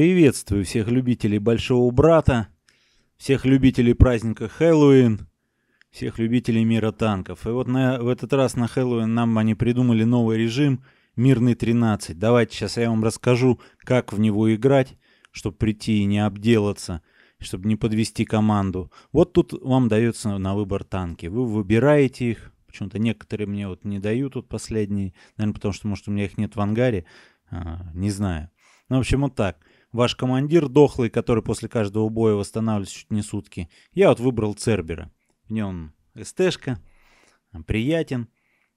Приветствую всех любителей Большого Брата, всех любителей праздника Хэллоуин, всех любителей мира танков. И вот на, в этот раз на Хэллоуин нам они придумали новый режим «Мирный 13». Давайте сейчас я вам расскажу, как в него играть, чтобы прийти и не обделаться, чтобы не подвести команду. Вот тут вам дается на выбор танки. Вы выбираете их, почему-то некоторые мне вот не дают тут вот последние, наверное, потому что, может, у меня их нет в ангаре, а, не знаю. Ну, в общем, вот так. Ваш командир дохлый, который после каждого боя восстанавливается чуть не сутки. Я вот выбрал Цербера. В нем СТшка, приятен.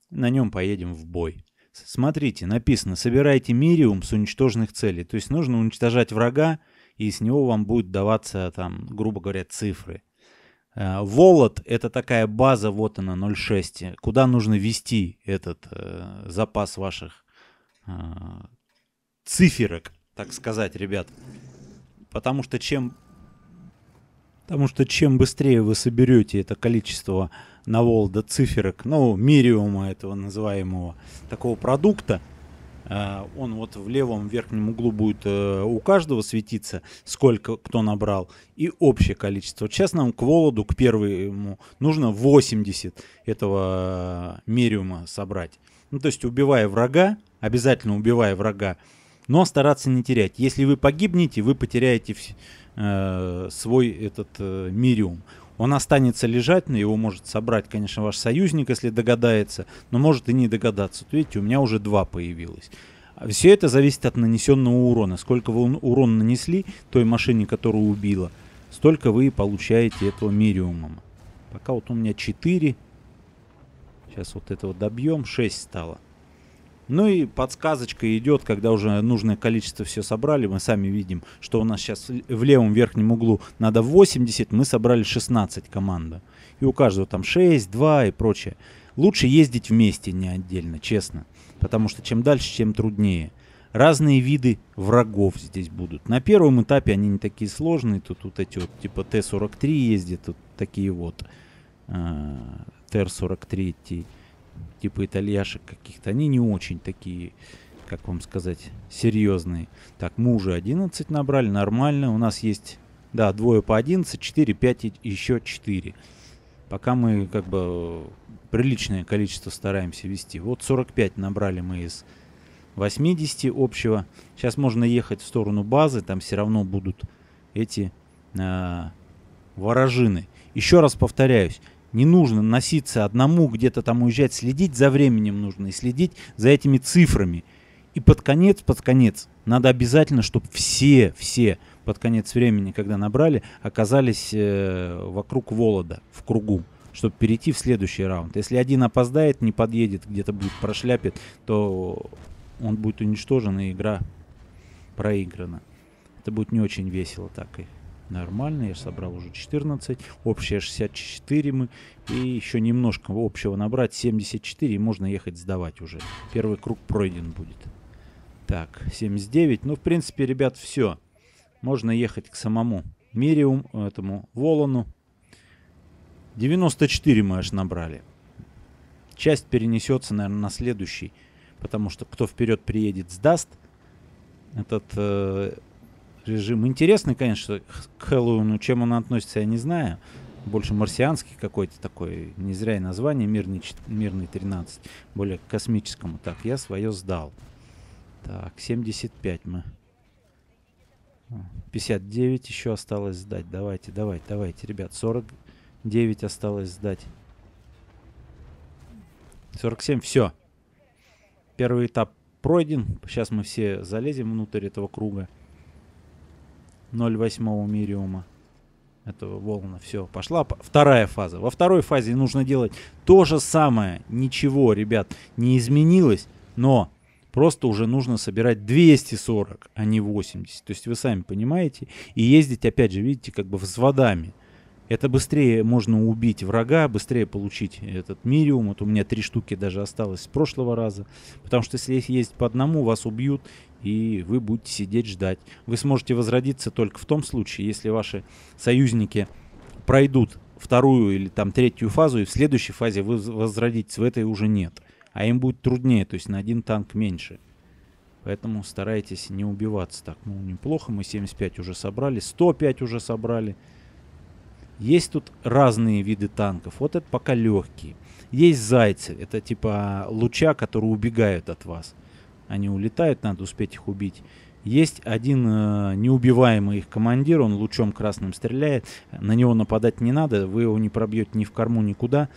На нем поедем в бой. Смотрите, написано, собирайте мириум с уничтоженных целей. То есть нужно уничтожать врага, и с него вам будет даваться, там, грубо говоря, цифры. Э, Волод — это такая база, вот она, 0,6, куда нужно вести этот э, запас ваших э, циферок так сказать, ребят. Потому что чем... Потому что чем быстрее вы соберете это количество на волда циферок, ну, мириума этого называемого, такого продукта, э, он вот в левом верхнем углу будет э, у каждого светиться, сколько кто набрал, и общее количество. Вот сейчас нам к Володу, к первому, нужно 80 этого э, мериума собрать. Ну, то есть, убивая врага, обязательно убивая врага, но стараться не терять. Если вы погибнете, вы потеряете э, свой этот э, мириум. Он останется лежать, но его может собрать, конечно, ваш союзник, если догадается, но может и не догадаться. То видите, у меня уже два появилось. А Все это зависит от нанесенного урона. Сколько вы урон нанесли той машине, которую убила, столько вы получаете этого мириума. Пока вот у меня 4. Сейчас вот этого добьем. 6 стало. Ну и подсказочка идет, когда уже нужное количество все собрали. Мы сами видим, что у нас сейчас в левом верхнем углу надо 80, мы собрали 16 команда. И у каждого там 6, 2 и прочее. Лучше ездить вместе, не отдельно, честно. Потому что чем дальше, тем труднее. Разные виды врагов здесь будут. На первом этапе они не такие сложные. Тут вот эти вот, типа Т-43 ездят, тут такие вот. Э, Т-43 идти типа итальяшек каких-то, они не очень такие, как вам сказать, серьезные. Так, мы уже 11 набрали, нормально. У нас есть, да, двое по 11, 4, 5 и еще 4. Пока мы как бы приличное количество стараемся вести. Вот 45 набрали мы из 80 общего. Сейчас можно ехать в сторону базы, там все равно будут эти э, ворожины. Еще раз повторяюсь, не нужно носиться одному, где-то там уезжать, следить за временем нужно и следить за этими цифрами. И под конец, под конец, надо обязательно, чтобы все, все под конец времени, когда набрали, оказались э, вокруг Волода, в кругу, чтобы перейти в следующий раунд. Если один опоздает, не подъедет, где-то будет прошляпит, то он будет уничтожен, и игра проиграна. Это будет не очень весело так и. Нормально, я собрал уже 14. Общая 64 мы. И еще немножко общего набрать. 74 и можно ехать сдавать уже. Первый круг пройден будет. Так, 79. Ну, в принципе, ребят, все. Можно ехать к самому Мириум, этому Волону. 94 мы аж набрали. Часть перенесется, наверное, на следующий. Потому что кто вперед приедет, сдаст. Этот э, режим. интересный, конечно, к Хэллоуину, чем он относится, я не знаю. Больше марсианский какой-то такой, не зря и название «Мирный, мирный 13», более космическому. Так, я свое сдал. Так, 75 мы. 59 еще осталось сдать. Давайте, давайте, давайте, ребят. 49 осталось сдать. 47, все. Первый этап пройден. Сейчас мы все залезем внутрь этого круга. 0,8 мириума это волна. Все, пошла вторая фаза. Во второй фазе нужно делать то же самое. Ничего, ребят, не изменилось, но просто уже нужно собирать 240, а не 80. То есть вы сами понимаете. И ездить, опять же, видите, как бы взводами. Это быстрее можно убить врага, быстрее получить этот мириум. Вот у меня три штуки даже осталось с прошлого раза. Потому что если ездить по одному, вас убьют, и вы будете сидеть ждать. Вы сможете возродиться только в том случае, если ваши союзники пройдут вторую или там третью фазу, и в следующей фазе вы возродитесь, в этой уже нет. А им будет труднее, то есть на один танк меньше. Поэтому старайтесь не убиваться так. Ну, неплохо, мы 75 уже собрали, 105 уже собрали. Есть тут разные виды танков. Вот это пока легкие. Есть зайцы, это типа луча, которые убегают от вас. Они улетают, надо успеть их убить. Есть один э, неубиваемый их командир, он лучом красным стреляет. На него нападать не надо, вы его не пробьете ни в корму, никуда.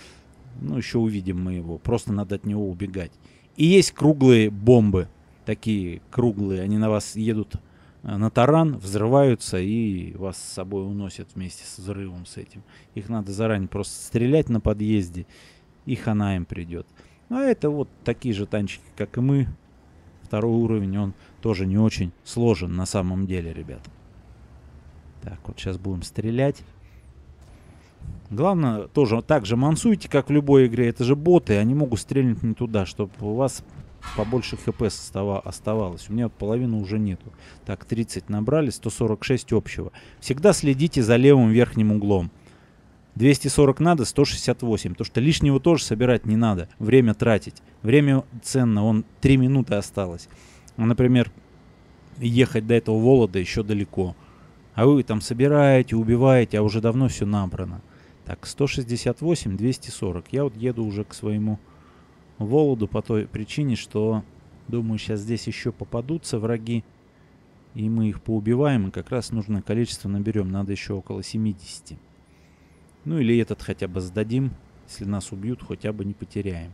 Ну, еще увидим мы его. Просто надо от него убегать. И есть круглые бомбы. Такие круглые. Они на вас едут э, на таран, взрываются и вас с собой уносят вместе с взрывом с этим. Их надо заранее просто стрелять на подъезде, и хана им придет. А это вот такие же танчики, как и мы, Второй уровень, он тоже не очень сложен на самом деле, ребят. Так, вот сейчас будем стрелять. Главное, тоже так же мансуйте, как в любой игре. Это же боты, они могут стрельнуть не туда, чтобы у вас побольше хп оставалось. У меня вот половины уже нету. Так, 30 набрали, 146 общего. Всегда следите за левым верхним углом. 240 надо, 168, то что лишнего тоже собирать не надо, время тратить. Время ценно, он 3 минуты осталось. Ну, например, ехать до этого Волода еще далеко. А вы там собираете, убиваете, а уже давно все набрано. Так, 168, 240. Я вот еду уже к своему Володу по той причине, что, думаю, сейчас здесь еще попадутся враги. И мы их поубиваем, и как раз нужное количество наберем. Надо еще около 70. Ну или этот хотя бы сдадим. Если нас убьют, хотя бы не потеряем.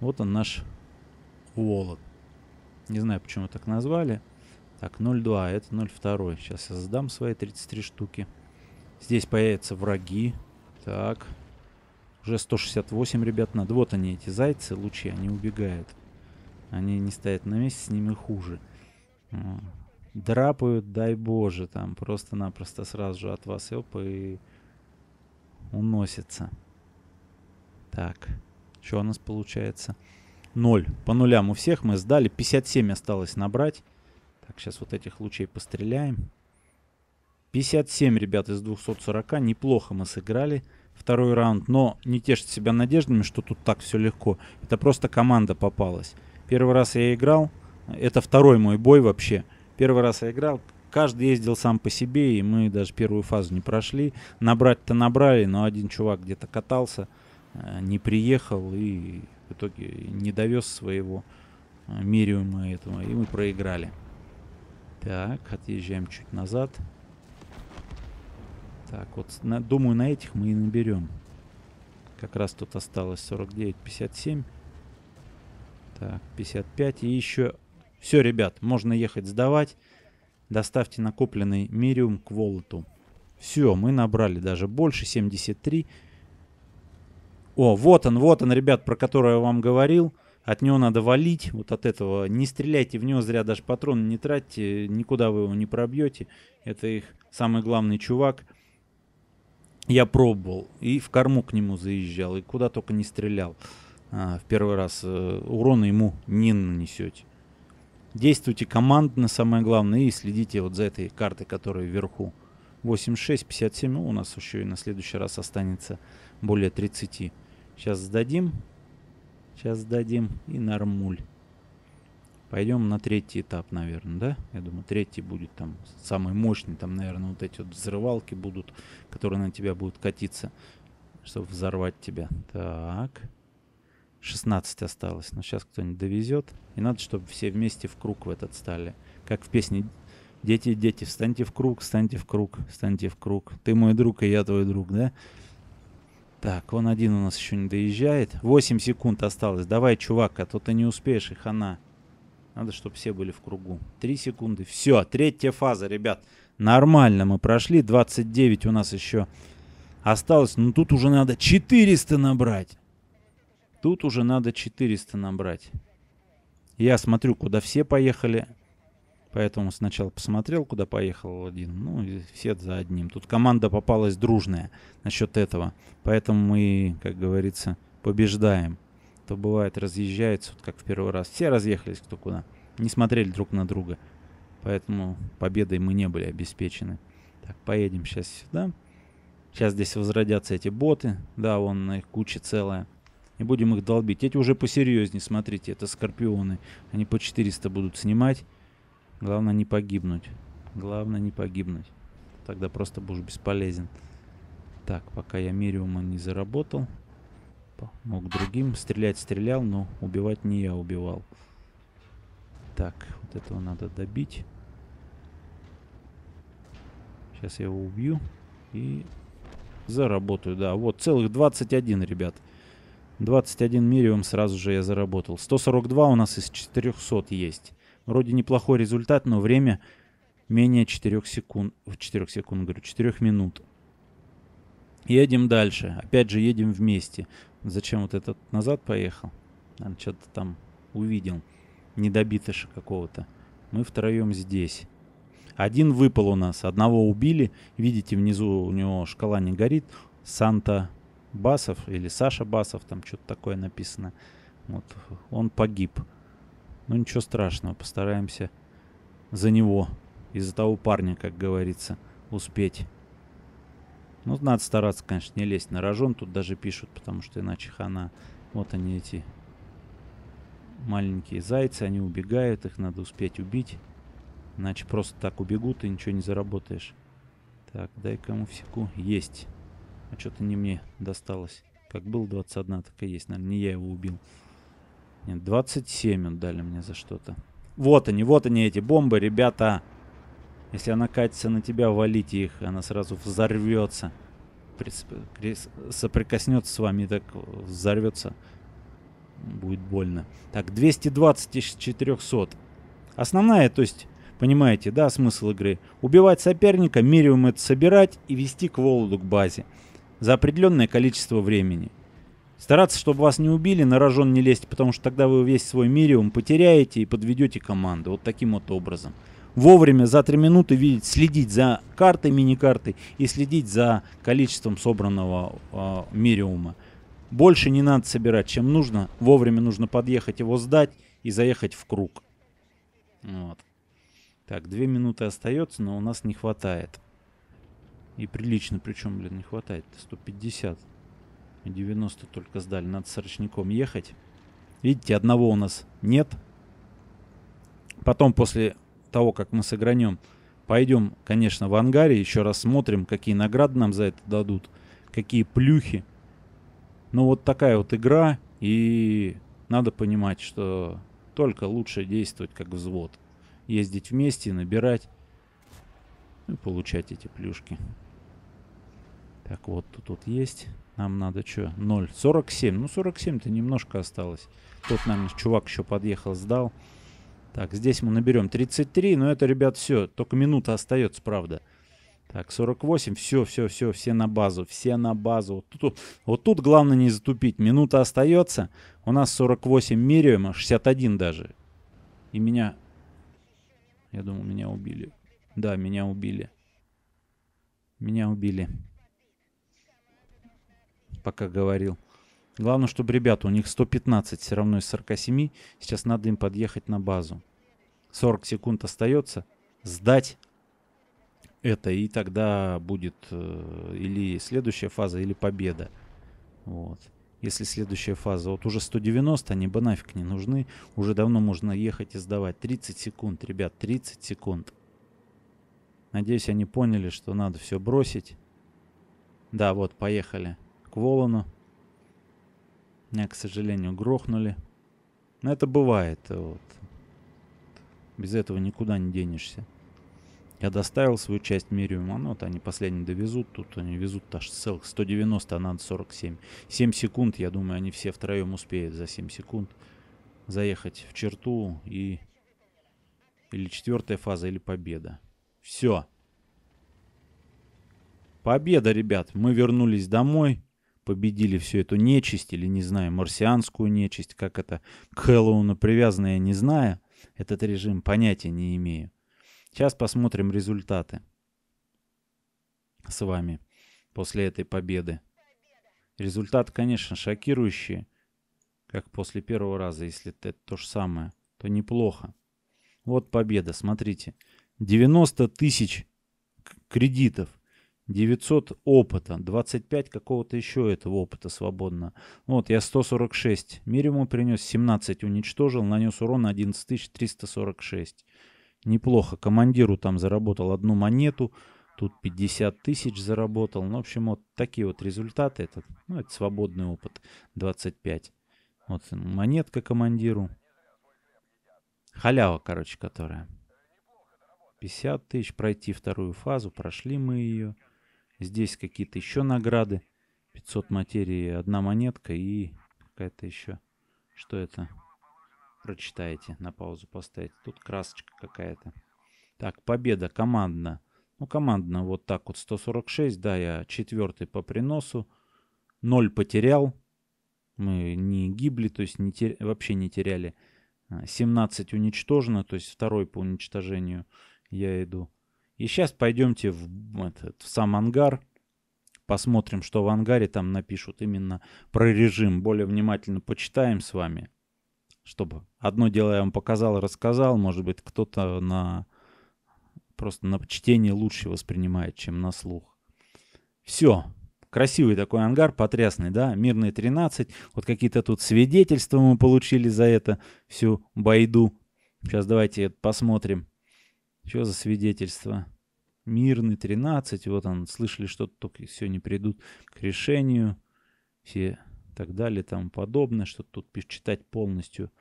Вот он наш Волод. Не знаю, почему так назвали. Так, 0,2, а это 0,2. Сейчас я сдам свои 33 штуки. Здесь появятся враги. Так. Уже 168, ребят, надо. Вот они, эти зайцы, лучи, они убегают. Они не стоят на месте, с ними хуже. Драпают, дай боже, там просто-напросто сразу же от вас, оп, и уносится. Так, что у нас получается? 0. По нулям у всех мы сдали. 57 осталось набрать. Так, сейчас вот этих лучей постреляем. 57, ребят, из 240. Неплохо мы сыграли второй раунд. Но не тешьте себя надеждами, что тут так все легко. Это просто команда попалась. Первый раз я играл. Это второй мой бой вообще. Первый раз я играл, Каждый ездил сам по себе, и мы даже первую фазу не прошли. Набрать-то набрали, но один чувак где-то катался, э, не приехал и в итоге не довез своего э, мериума этого, и мы проиграли. Так, отъезжаем чуть назад. Так, вот, на, думаю, на этих мы и наберем. Как раз тут осталось 49, 57. Так, 55 и еще... Все, ребят, можно ехать сдавать. Доставьте накопленный мериум к Волоту. Все, мы набрали даже больше, 73. О, вот он, вот он, ребят, про который я вам говорил. От него надо валить, вот от этого. Не стреляйте в него зря, даже патроны не тратьте, никуда вы его не пробьете. Это их самый главный чувак. Я пробовал, и в корму к нему заезжал, и куда только не стрелял. А, в первый раз э, урона ему не нанесете. Действуйте командно, самое главное, и следите вот за этой картой, которая вверху. 86, 57, ну, у нас еще и на следующий раз останется более 30. Сейчас сдадим, сейчас сдадим и нормуль. Пойдем на третий этап, наверное, да? Я думаю, третий будет там самый мощный. Там, наверное, вот эти вот взрывалки будут, которые на тебя будут катиться, чтобы взорвать тебя. Так. 16 осталось, но сейчас кто-нибудь довезет. И надо, чтобы все вместе в круг в этот стали. Как в песне «Дети, дети, встаньте в круг, встаньте в круг, встаньте в круг. Ты мой друг, и я твой друг», да? Так, он один у нас еще не доезжает. 8 секунд осталось. Давай, чувак, а то ты не успеешь, и хана. Надо, чтобы все были в кругу. 3 секунды. Все, третья фаза, ребят. Нормально мы прошли. 29 у нас еще осталось. Но ну, тут уже надо 400 набрать. Тут уже надо 400 набрать. Я смотрю, куда все поехали. Поэтому сначала посмотрел, куда поехал один. Ну, и все за одним. Тут команда попалась дружная насчет этого. Поэтому мы, как говорится, побеждаем. То бывает, разъезжается, вот как в первый раз. Все разъехались кто куда. Не смотрели друг на друга. Поэтому победой мы не были обеспечены. Так, поедем сейчас сюда. Сейчас здесь возродятся эти боты. Да, вон их куча целая и будем их долбить. Эти уже посерьезнее, смотрите, это скорпионы. Они по 400 будут снимать. Главное не погибнуть. Главное не погибнуть. Тогда просто будешь бесполезен. Так, пока я Мириума не заработал. Мог другим. Стрелять стрелял, но убивать не я убивал. Так, вот этого надо добить. Сейчас я его убью. И заработаю, да. Вот, целых 21, ребят. 21 мириум сразу же я заработал. 142 у нас из 400 есть. Вроде неплохой результат, но время менее 4 секунд. 4 секунд, говорю, 4 минут. Едем дальше. Опять же, едем вместе. Зачем вот этот назад поехал? Он что-то там увидел. Недобитыша какого-то. Мы втроем здесь. Один выпал у нас. Одного убили. Видите, внизу у него шкала не горит. Санта Басов или Саша Басов, там что-то такое написано. Вот, он погиб. Ну ничего страшного, постараемся за него, и за того парня, как говорится, успеть. Ну, надо стараться, конечно, не лезть на рожон, тут даже пишут, потому что иначе хана. Вот они эти маленькие зайцы, они убегают, их надо успеть убить. Иначе просто так убегут и ничего не заработаешь. Так, дай кому всеку. Есть. А что-то не мне досталось. Как был 21, так и есть. Наверное, не я его убил. Нет, 27 он дали мне за что-то. Вот они, вот они эти бомбы, ребята. Если она катится на тебя, валите их. Она сразу взорвется. Соприкоснется с вами и так взорвется. Будет больно. Так, 220 из 400. Основная, то есть, понимаете, да, смысл игры? Убивать соперника, мериум это собирать и вести к Володу к базе за определенное количество времени. Стараться, чтобы вас не убили, на рожон не лезть, потому что тогда вы весь свой мириум потеряете и подведете команду. Вот таким вот образом. Вовремя за 3 минуты видеть, следить за картой, мини-картой и следить за количеством собранного э, мириума. Больше не надо собирать, чем нужно. Вовремя нужно подъехать его сдать и заехать в круг. Вот. Так, 2 минуты остается, но у нас не хватает. И прилично, причем, блин, не хватает. 150. 90 только сдали. Надо с ручником ехать. Видите, одного у нас нет. Потом, после того, как мы согранем, пойдем, конечно, в ангаре. Еще раз смотрим, какие награды нам за это дадут. Какие плюхи. Ну, вот такая вот игра. И надо понимать, что только лучше действовать как взвод. Ездить вместе, набирать. Ну и получать эти плюшки. Так, вот тут вот есть. Нам надо что? 0. 47. Ну, 47-то немножко осталось. Тут наверное, чувак еще подъехал, сдал. Так, здесь мы наберем 33. Но это, ребят, все. Только минута остается, правда. Так, 48. Все, все, все. Все на базу. Все на базу. Вот тут, вот тут главное не затупить. Минута остается. У нас 48 Мириума. 61 даже. И меня... Я думаю, меня убили. Да, меня убили. Меня убили. Пока говорил. Главное, чтобы ребята, у них 115 все равно из 47. Сейчас надо им подъехать на базу. 40 секунд остается. Сдать это, и тогда будет э, или следующая фаза, или победа. Вот. Если следующая фаза, вот уже 190, они бы нафиг не нужны. Уже давно можно ехать и сдавать. 30 секунд, ребят, 30 секунд. Надеюсь, они поняли, что надо все бросить. Да, вот, поехали к Волону. Меня, к сожалению, грохнули. Но это бывает. Э, вот. Без этого никуда не денешься. Я доставил свою часть Мириума, ну, вот они последний довезут, тут они везут аж целых 190, а надо 47. 7 секунд, я думаю, они все втроем успеют за 7 секунд заехать в черту и... Или четвертая фаза, или победа. Все. Победа, ребят. Мы вернулись домой, победили всю эту нечисть, или, не знаю, марсианскую нечисть, как это к Хэллоуну привязано, я не знаю. Этот режим понятия не имею. Сейчас посмотрим результаты с вами после этой победы. Результат, конечно, шокирующий, как после первого раза, если это то же самое, то неплохо. Вот победа, смотрите. 90 тысяч кредитов, 900 опыта, 25 какого-то еще этого опыта свободно. Вот, я 146. Мириму принес 17, уничтожил, нанес урон 11 346. Неплохо. Командиру там заработал одну монету, тут 50 тысяч заработал. Ну, в общем, вот такие вот результаты. Это, ну, это свободный опыт, 25. Вот монетка командиру. Халява, короче, которая. 50 тысяч, пройти вторую фазу, прошли мы ее. Здесь какие-то еще награды. 500 материи, одна монетка и какая-то еще. Что это? прочитайте на паузу поставите. Тут красочка какая-то. Так, победа командная. Ну, командно вот так вот 146. Да, я четвертый по приносу. Ноль потерял. Мы не гибли, то есть не тер... вообще не теряли. 17 э, уничтожено, то есть второй по уничтожению я иду. И сейчас пойдемте в, этот, в сам ангар, посмотрим, что в ангаре там напишут именно про режим. Более внимательно почитаем с вами, чтобы одно дело я вам показал, рассказал, может быть, кто-то на просто на чтение лучше воспринимает, чем на слух. Все. Красивый такой ангар, потрясный, да? Мирный 13. Вот какие-то тут свидетельства мы получили за это всю байду. Сейчас давайте посмотрим. Что за свидетельство? Мирный 13, вот он, слышали что-то, только сегодня придут к решению, все так далее, там подобное, что тут читать полностью.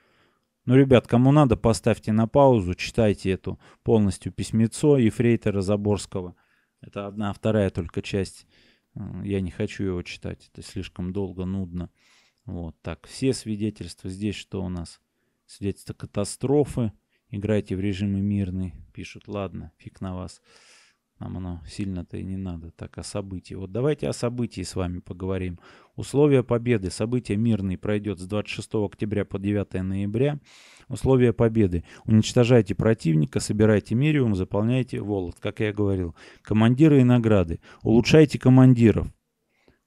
Ну, ребят, кому надо, поставьте на паузу, читайте эту полностью письмецо Ефрейтора Заборского. Это одна, вторая только часть. Я не хочу его читать, это слишком долго, нудно. Вот так, все свидетельства здесь, что у нас? Свидетельство катастрофы, Играйте в режимы мирный. Пишут, ладно, фиг на вас. Нам оно сильно-то и не надо. Так, о событии. Вот давайте о событии с вами поговорим. Условия победы. Событие мирный пройдет с 26 октября по 9 ноября. Условия победы. Уничтожайте противника, собирайте мериум, заполняйте волот. Как я говорил. Командиры и награды. Улучшайте командиров.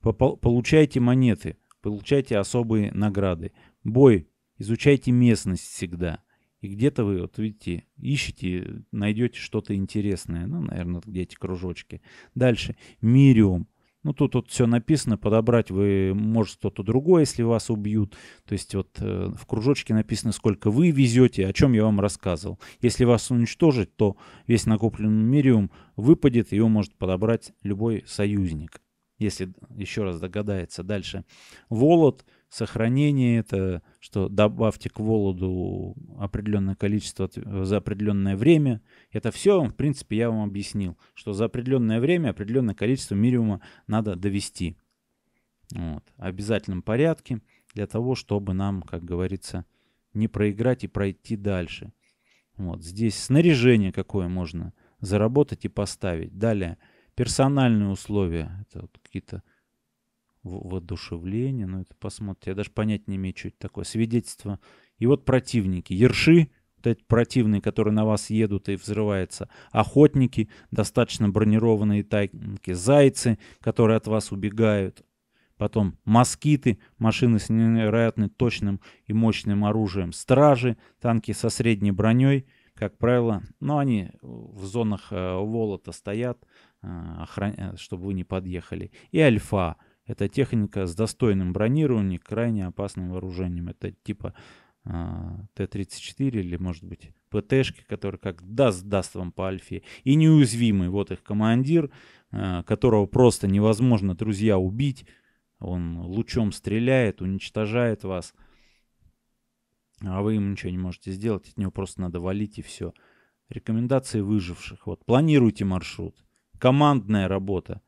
получайте монеты. Получайте особые награды. Бой. Изучайте местность всегда. И где-то вы, вот видите, ищете, найдете что-то интересное. Ну, наверное, где эти кружочки. Дальше. Мириум. Ну, тут, вот все написано, подобрать вы может кто-то другой, если вас убьют. То есть вот э, в кружочке написано, сколько вы везете, о чем я вам рассказывал. Если вас уничтожить, то весь накопленный мириум выпадет, его может подобрать любой союзник, если еще раз догадается. Дальше. Волод – сохранение это, что добавьте к Володу определенное количество за определенное время. Это все, в принципе, я вам объяснил, что за определенное время определенное количество мириума надо довести. Вот, обязательном порядке для того, чтобы нам, как говорится, не проиграть и пройти дальше. Вот здесь снаряжение какое можно заработать и поставить. Далее персональные условия, это вот какие-то воодушевление. Ну, это посмотрите. Я даже понять не имею, что это такое. Свидетельство. И вот противники. Ерши, вот эти противные, которые на вас едут и взрываются. Охотники, достаточно бронированные танки. Зайцы, которые от вас убегают. Потом москиты, машины с невероятно точным и мощным оружием. Стражи, танки со средней броней. Как правило, но ну, они в зонах э, Волота стоят, э, охраня... Э, чтобы вы не подъехали. И Альфа, это техника с достойным бронированием, крайне опасным вооружением. Это типа э, а, Т-34 или, может быть, ПТ-шки, которые как даст, даст вам по альфе. И неуязвимый, вот их командир, э, которого просто невозможно, друзья, убить. Он лучом стреляет, уничтожает вас. А вы ему ничего не можете сделать, от него просто надо валить и все. Рекомендации выживших. Вот планируйте маршрут. Командная работа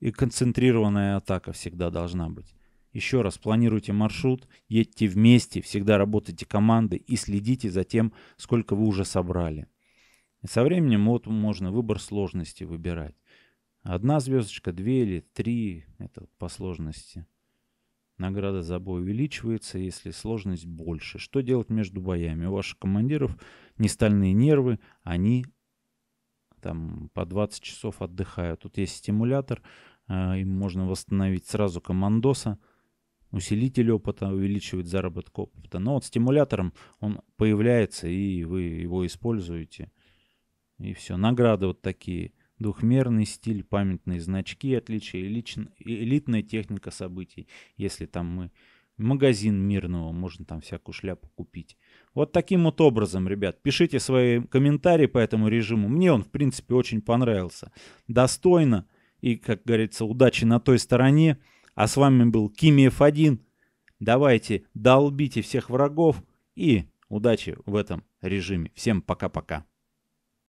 и концентрированная атака всегда должна быть. Еще раз, планируйте маршрут, едьте вместе, всегда работайте команды и следите за тем, сколько вы уже собрали. И со временем вот можно выбор сложности выбирать. Одна звездочка, две или три, это по сложности. Награда за бой увеличивается, если сложность больше. Что делать между боями? У ваших командиров не стальные нервы, они там по 20 часов отдыхают. Тут есть стимулятор, а, им можно восстановить сразу командоса, усилитель опыта, увеличивает заработок опыта. Но вот стимулятором он появляется, и вы его используете. И все. Награды вот такие. Двухмерный стиль, памятные значки, отличия, эличн... элитная техника событий. Если там мы магазин мирного, можно там всякую шляпу купить. Вот таким вот образом, ребят, пишите свои комментарии по этому режиму. Мне он, в принципе, очень понравился. Достойно и, как говорится, удачи на той стороне. А с вами был Кимиев 1. Давайте долбите всех врагов и удачи в этом режиме. Всем пока-пока.